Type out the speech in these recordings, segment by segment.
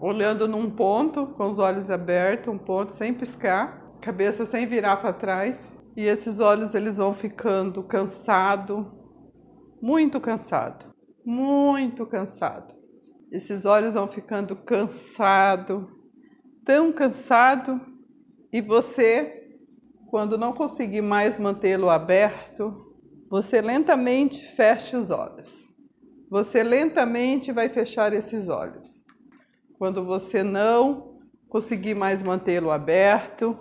olhando num ponto, com os olhos abertos, um ponto sem piscar, cabeça sem virar para trás. E esses olhos eles vão ficando cansado, muito cansado, muito cansado. Esses olhos vão ficando cansado, tão cansado, e você, quando não conseguir mais mantê-lo aberto, você lentamente fecha os olhos. Você lentamente vai fechar esses olhos. Quando você não conseguir mais mantê-lo aberto,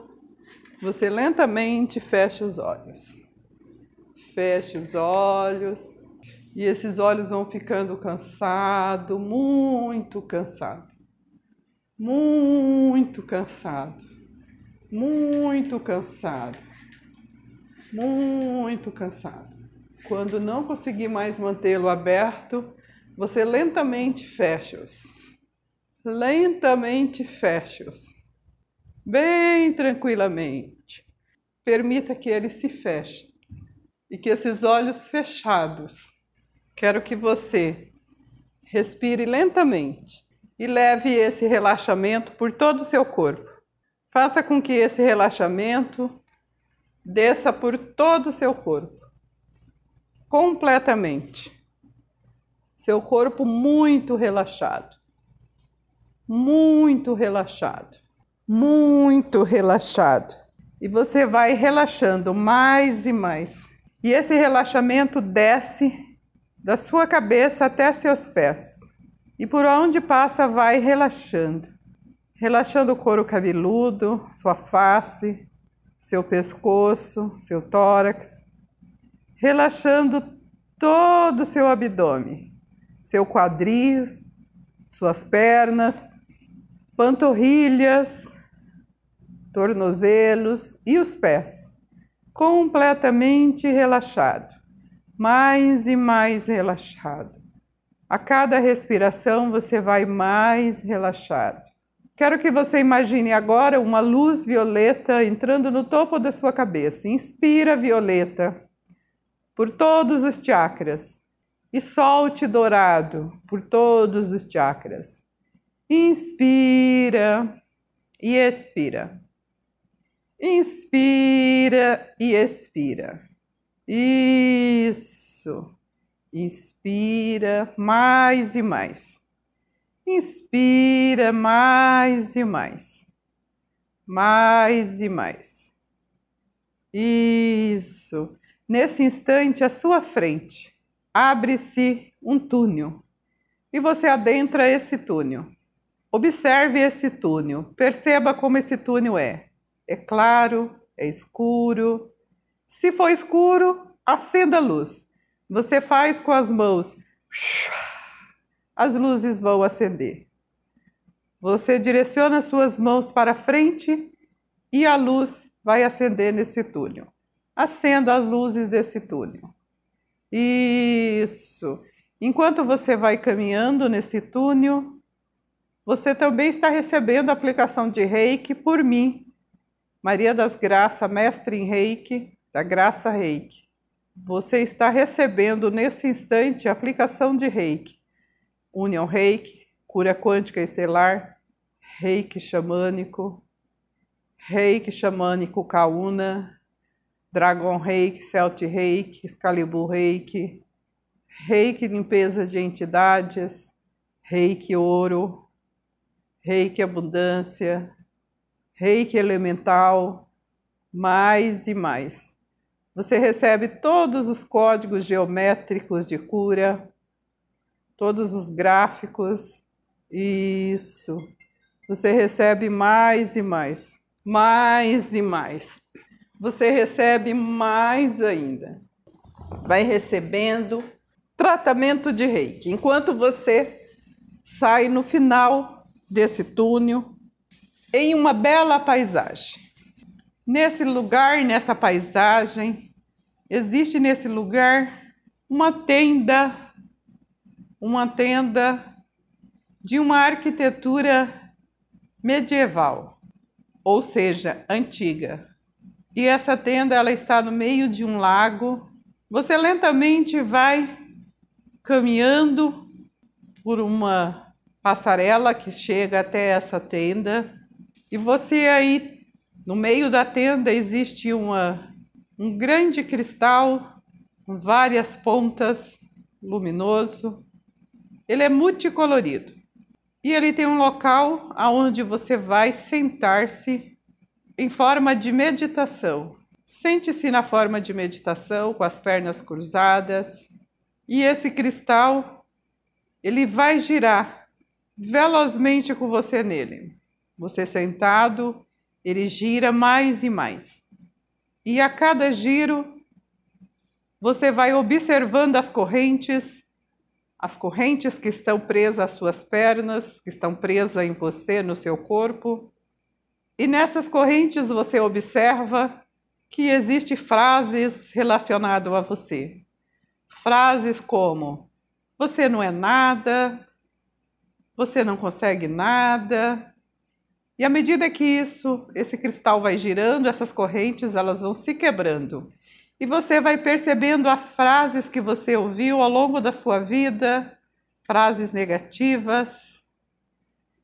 você lentamente fecha os olhos. Fecha os olhos e esses olhos vão ficando cansado, muito cansado. Muito cansado. Muito cansado. Muito cansado. Quando não conseguir mais mantê-lo aberto, você lentamente fecha-os lentamente feche-os, bem tranquilamente. Permita que eles se fechem e que esses olhos fechados, quero que você respire lentamente e leve esse relaxamento por todo o seu corpo. Faça com que esse relaxamento desça por todo o seu corpo, completamente. Seu corpo muito relaxado muito relaxado, muito relaxado. E você vai relaxando mais e mais. E esse relaxamento desce da sua cabeça até seus pés. E por onde passa, vai relaxando. Relaxando o couro cabeludo, sua face, seu pescoço, seu tórax. Relaxando todo o seu abdômen, seu quadris, suas pernas, panturrilhas, tornozelos e os pés, completamente relaxado, mais e mais relaxado. A cada respiração você vai mais relaxado. Quero que você imagine agora uma luz violeta entrando no topo da sua cabeça. Inspira violeta por todos os chakras e solte dourado por todos os chakras. Inspira e expira. Inspira e expira. Isso. Inspira mais e mais. Inspira mais e mais. Mais e mais. Isso. Nesse instante, à sua frente, abre-se um túnel e você adentra esse túnel. Observe esse túnel. Perceba como esse túnel é. É claro, é escuro. Se for escuro, acenda a luz. Você faz com as mãos. As luzes vão acender. Você direciona suas mãos para frente e a luz vai acender nesse túnel. Acenda as luzes desse túnel. Isso. Enquanto você vai caminhando nesse túnel, você também está recebendo a aplicação de reiki por mim, Maria das Graças, mestre em reiki, da Graça Reiki. Você está recebendo nesse instante a aplicação de reiki. Union reiki, cura quântica estelar, reiki xamânico, reiki xamânico kauna, dragon reiki, celt reiki, excalibur reiki, reiki limpeza de entidades, reiki ouro, reiki abundância, reiki elemental, mais e mais. Você recebe todos os códigos geométricos de cura, todos os gráficos. Isso. Você recebe mais e mais, mais e mais. Você recebe mais ainda. Vai recebendo tratamento de reiki. Enquanto você sai no final desse túnel em uma bela paisagem. Nesse lugar, nessa paisagem, existe nesse lugar uma tenda, uma tenda de uma arquitetura medieval, ou seja, antiga. E essa tenda ela está no meio de um lago. Você lentamente vai caminhando por uma passarela que chega até essa tenda. E você aí, no meio da tenda, existe uma, um grande cristal com várias pontas, luminoso. Ele é multicolorido. E ele tem um local aonde você vai sentar-se em forma de meditação. Sente-se na forma de meditação, com as pernas cruzadas, e esse cristal ele vai girar velozmente com você nele. Você sentado, ele gira mais e mais. E a cada giro, você vai observando as correntes, as correntes que estão presas às suas pernas, que estão presas em você, no seu corpo. E nessas correntes você observa que existem frases relacionadas a você. Frases como: você não é nada, você não consegue nada. E à medida que isso, esse cristal vai girando, essas correntes elas vão se quebrando. E você vai percebendo as frases que você ouviu ao longo da sua vida, frases negativas,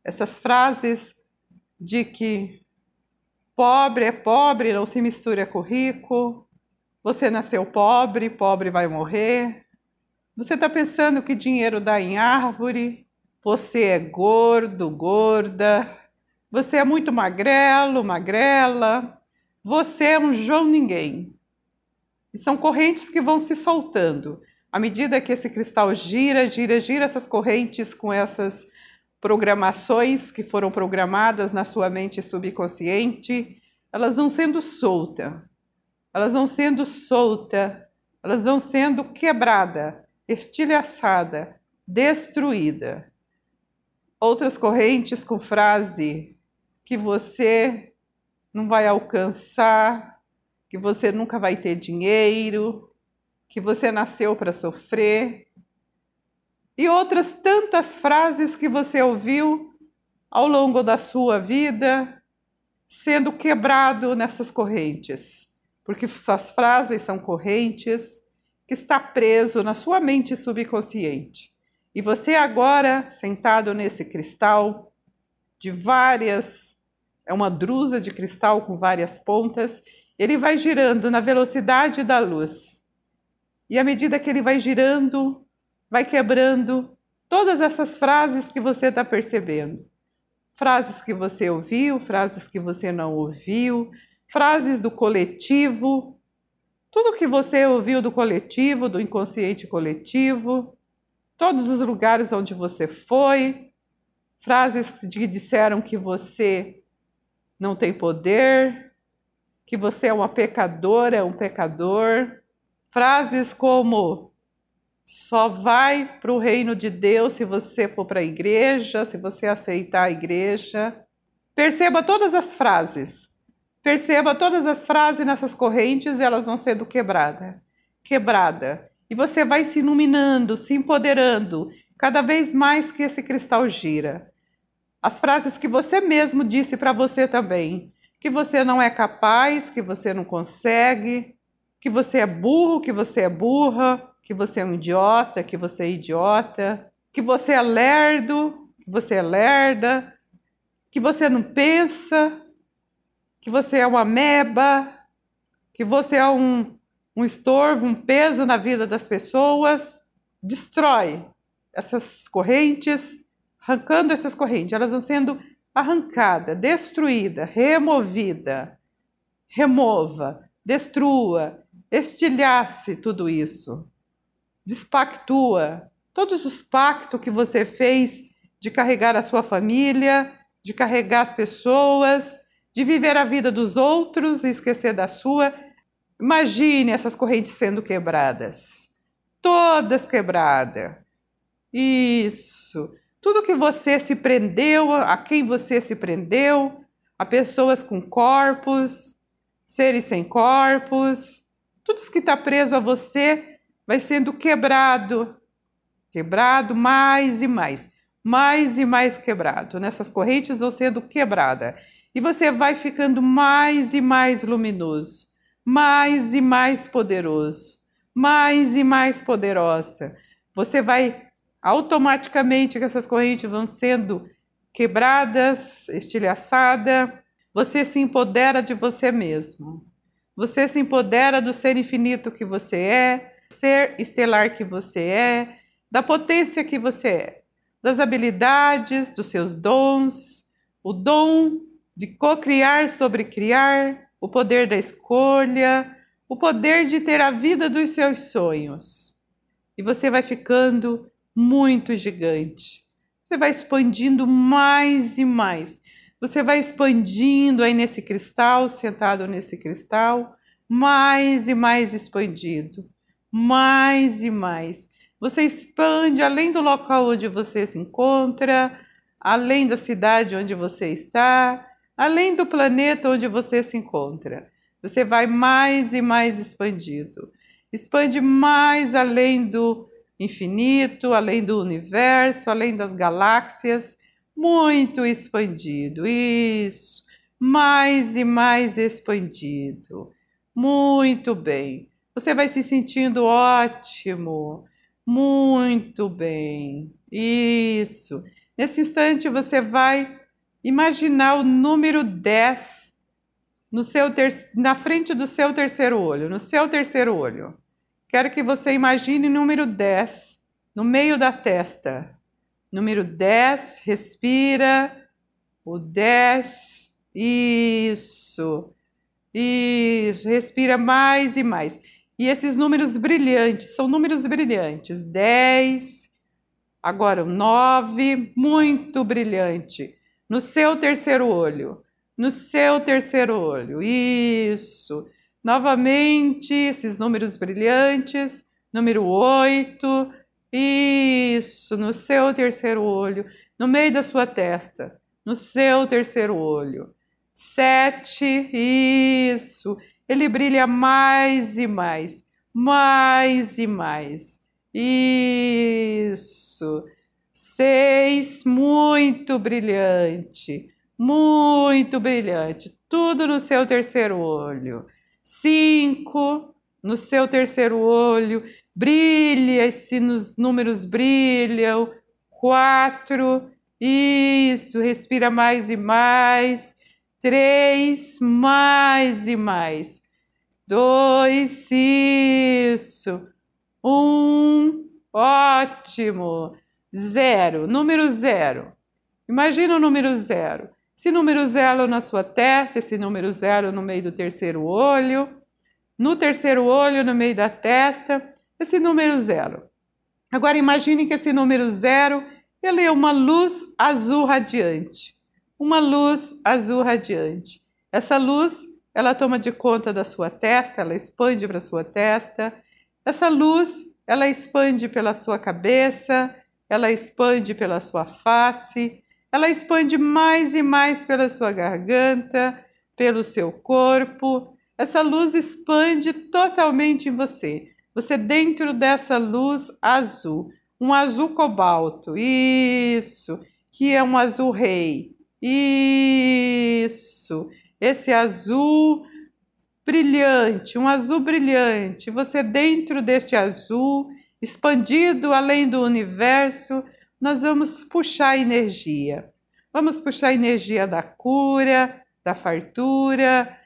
essas frases de que pobre é pobre, não se mistura com rico, você nasceu pobre, pobre vai morrer, você está pensando que dinheiro dá em árvore, você é gordo, gorda. Você é muito magrelo, magrela. Você é um João Ninguém. E são correntes que vão se soltando. À medida que esse cristal gira, gira, gira, essas correntes com essas programações que foram programadas na sua mente subconsciente, elas vão sendo soltas. Elas vão sendo soltas, elas vão sendo quebrada, estilhaçada, destruída outras correntes com frase que você não vai alcançar, que você nunca vai ter dinheiro, que você nasceu para sofrer. E outras tantas frases que você ouviu ao longo da sua vida, sendo quebrado nessas correntes. Porque essas frases são correntes que está preso na sua mente subconsciente. E você agora, sentado nesse cristal, de várias, é uma drusa de cristal com várias pontas, ele vai girando na velocidade da luz. E à medida que ele vai girando, vai quebrando todas essas frases que você está percebendo. Frases que você ouviu, frases que você não ouviu, frases do coletivo, tudo que você ouviu do coletivo, do inconsciente coletivo, todos os lugares onde você foi, frases que disseram que você não tem poder, que você é uma pecadora, é um pecador, frases como só vai para o reino de Deus se você for para a igreja, se você aceitar a igreja. Perceba todas as frases. Perceba todas as frases nessas correntes, elas vão sendo quebrada. Quebrada e você vai se iluminando, se empoderando, cada vez mais que esse cristal gira. As frases que você mesmo disse para você também, que você não é capaz, que você não consegue, que você é burro, que você é burra, que você é um idiota, que você é idiota, que você é lerdo, que você é lerda, que você não pensa, que você é uma meba, que você é um um estorvo, um peso na vida das pessoas, destrói essas correntes, arrancando essas correntes, elas vão sendo arrancada, destruída, removida. Remova, destrua, estilhace tudo isso. Despactua todos os pactos que você fez de carregar a sua família, de carregar as pessoas, de viver a vida dos outros e esquecer da sua Imagine essas correntes sendo quebradas. Todas quebradas. Isso. Tudo que você se prendeu, a quem você se prendeu, a pessoas com corpos, seres sem corpos, tudo isso que está preso a você vai sendo quebrado, quebrado mais e mais, mais e mais quebrado. Nessas correntes vão sendo quebrada e você vai ficando mais e mais luminoso mais e mais poderoso, mais e mais poderosa. Você vai automaticamente que essas correntes vão sendo quebradas, estilhaçada. Você se empodera de você mesmo. Você se empodera do ser infinito que você é, ser estelar que você é, da potência que você é, das habilidades, dos seus dons, o dom de co-criar sobre criar, o poder da escolha, o poder de ter a vida dos seus sonhos. E você vai ficando muito gigante. Você vai expandindo mais e mais. Você vai expandindo aí nesse cristal, sentado nesse cristal, mais e mais expandido, mais e mais. Você expande além do local onde você se encontra, além da cidade onde você está, além do planeta onde você se encontra. Você vai mais e mais expandido. Expande mais além do infinito, além do universo, além das galáxias. Muito expandido. Isso. Mais e mais expandido. Muito bem. Você vai se sentindo ótimo. Muito bem. Isso. Nesse instante você vai imaginar o número 10 no seu ter... na frente do seu terceiro olho, no seu terceiro olho. Quero que você imagine o número 10 no meio da testa. Número 10, respira. O 10, isso. Isso, respira mais e mais. E esses números brilhantes, são números brilhantes. 10, agora o 9, muito brilhante. No seu terceiro olho. No seu terceiro olho. Isso. Novamente, esses números brilhantes. Número 8. Isso. No seu terceiro olho. No meio da sua testa. No seu terceiro olho. 7. Isso. Ele brilha mais e mais. Mais e mais. Isso. Seis, muito brilhante, muito brilhante, tudo no seu terceiro olho. Cinco, no seu terceiro olho, brilha, se nos números brilham. Quatro, isso, respira mais e mais. Três, mais e mais. Dois, isso. Um, ótimo. Zero, número zero. Imagina o número zero. Esse número zero na sua testa, esse número zero no meio do terceiro olho, no terceiro olho, no meio da testa, esse número zero. Agora imagine que esse número zero ele é uma luz azul radiante. Uma luz azul radiante. Essa luz ela toma de conta da sua testa, ela expande para a sua testa. Essa luz ela expande pela sua cabeça, ela expande pela sua face, ela expande mais e mais pela sua garganta, pelo seu corpo. Essa luz expande totalmente em você. Você dentro dessa luz azul, um azul cobalto, isso, que é um azul rei, isso, esse azul brilhante, um azul brilhante. Você dentro deste azul expandido além do universo, nós vamos puxar energia. Vamos puxar energia da cura, da fartura,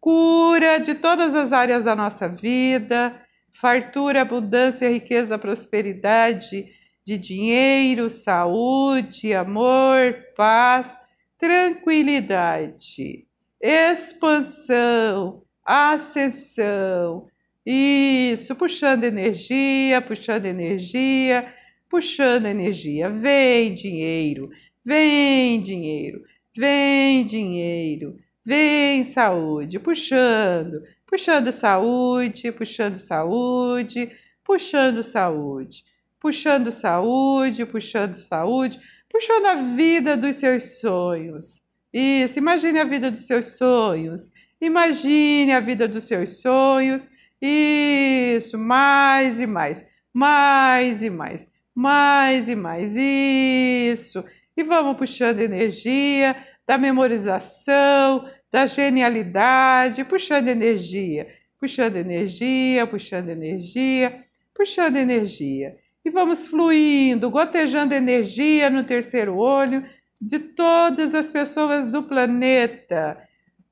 cura de todas as áreas da nossa vida, fartura, abundância, riqueza, prosperidade de dinheiro, saúde, amor, paz, tranquilidade, expansão, ascensão, isso, puxando energia, puxando energia, puxando energia. Vem dinheiro, vem dinheiro, vem dinheiro, vem saúde, puxando, puxando saúde, puxando saúde, puxando saúde, puxando saúde, puxando saúde, puxando a vida dos seus sonhos. Isso, imagine a vida dos seus sonhos, imagine a vida dos seus sonhos isso, mais e mais, mais e mais, mais e mais. Isso. E vamos puxando energia da memorização, da genialidade, puxando energia, puxando energia, puxando energia, puxando energia. E vamos fluindo, gotejando energia no terceiro olho de todas as pessoas do planeta,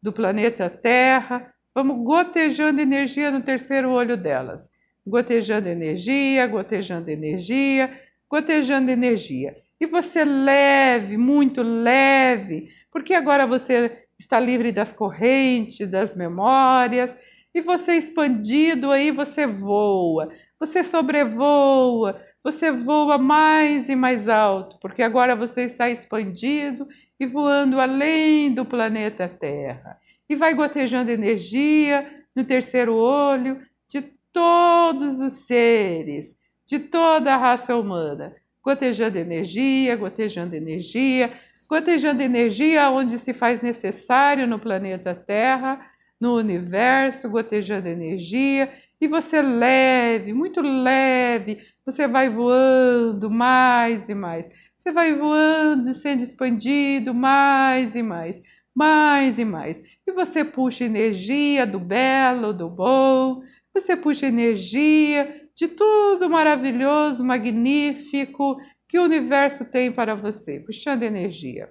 do planeta Terra Vamos gotejando energia no terceiro olho delas. Gotejando energia, gotejando energia, gotejando energia. E você leve, muito leve, porque agora você está livre das correntes, das memórias, e você expandido aí, você voa, você sobrevoa, você voa mais e mais alto, porque agora você está expandido e voando além do planeta Terra e vai gotejando energia no terceiro olho de todos os seres, de toda a raça humana, gotejando energia, gotejando energia, gotejando energia onde se faz necessário no planeta Terra, no universo, gotejando energia, e você leve, muito leve, você vai voando mais e mais. Você vai voando, sendo expandido mais e mais mais e mais. E você puxa energia do belo, do bom, você puxa energia de tudo maravilhoso, magnífico que o universo tem para você, puxando energia.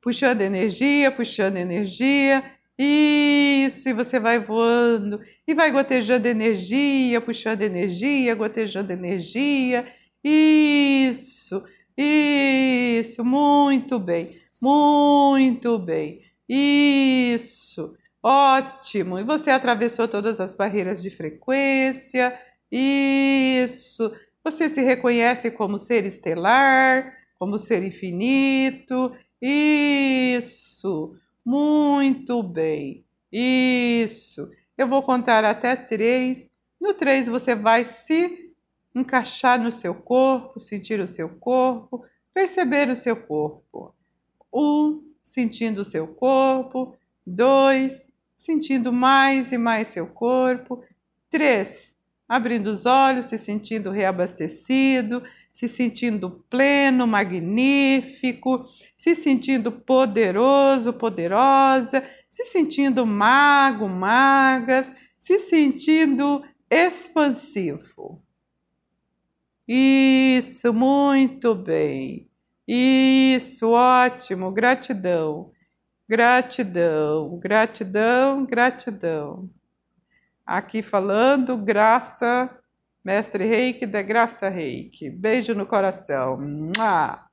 Puxando energia, puxando energia. Isso, e você vai voando e vai gotejando energia, puxando energia, gotejando energia. Isso, isso, muito bem. Muito bem. Isso. Ótimo. E você atravessou todas as barreiras de frequência. Isso. Você se reconhece como ser estelar, como ser infinito. Isso. Muito bem. Isso. Eu vou contar até três. No três, você vai se encaixar no seu corpo, sentir o seu corpo, perceber o seu corpo. Um, sentindo o seu corpo. Dois, sentindo mais e mais seu corpo. Três, abrindo os olhos, se sentindo reabastecido, se sentindo pleno, magnífico, se sentindo poderoso, poderosa, se sentindo mago, magas, se sentindo expansivo. Isso, muito bem. Isso, ótimo, gratidão, gratidão, gratidão, gratidão. Aqui falando, graça, mestre reiki da graça reiki. Beijo no coração. Mua.